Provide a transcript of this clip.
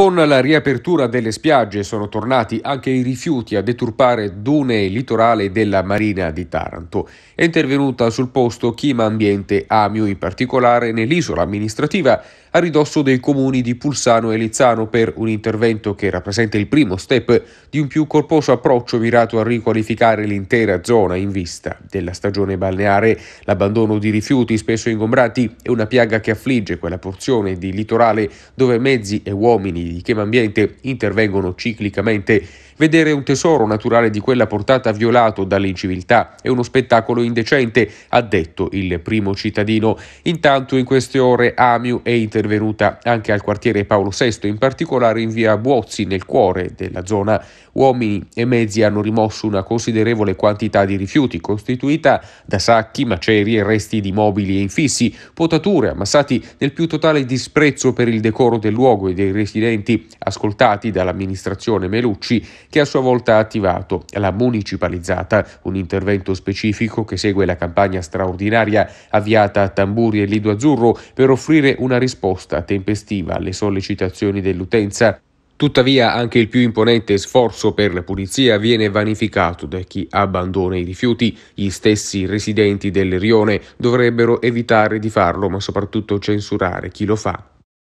Con la riapertura delle spiagge sono tornati anche i rifiuti a deturpare dune e litorale della Marina di Taranto. È intervenuta sul posto Chima Ambiente Amio, in particolare nell'isola amministrativa, a ridosso dei comuni di Pulsano e Lizzano per un intervento che rappresenta il primo step di un più corposo approccio mirato a riqualificare l'intera zona in vista della stagione balneare. L'abbandono di rifiuti spesso ingombrati è una piaga che affligge quella porzione di litorale dove mezzi e uomini di chiema ambiente intervengono ciclicamente Vedere un tesoro naturale di quella portata violato dall'inciviltà è uno spettacolo indecente, ha detto il primo cittadino. Intanto in queste ore Amiu è intervenuta anche al quartiere Paolo VI, in particolare in via Buozzi, nel cuore della zona. Uomini e mezzi hanno rimosso una considerevole quantità di rifiuti, costituita da sacchi, macerie, resti di mobili e infissi, potature ammassati nel più totale disprezzo per il decoro del luogo e dei residenti, ascoltati dall'amministrazione Melucci che a sua volta ha attivato la municipalizzata, un intervento specifico che segue la campagna straordinaria avviata a Tamburi e Lido Azzurro per offrire una risposta tempestiva alle sollecitazioni dell'utenza. Tuttavia anche il più imponente sforzo per la pulizia viene vanificato da chi abbandona i rifiuti. Gli stessi residenti del rione dovrebbero evitare di farlo, ma soprattutto censurare chi lo fa.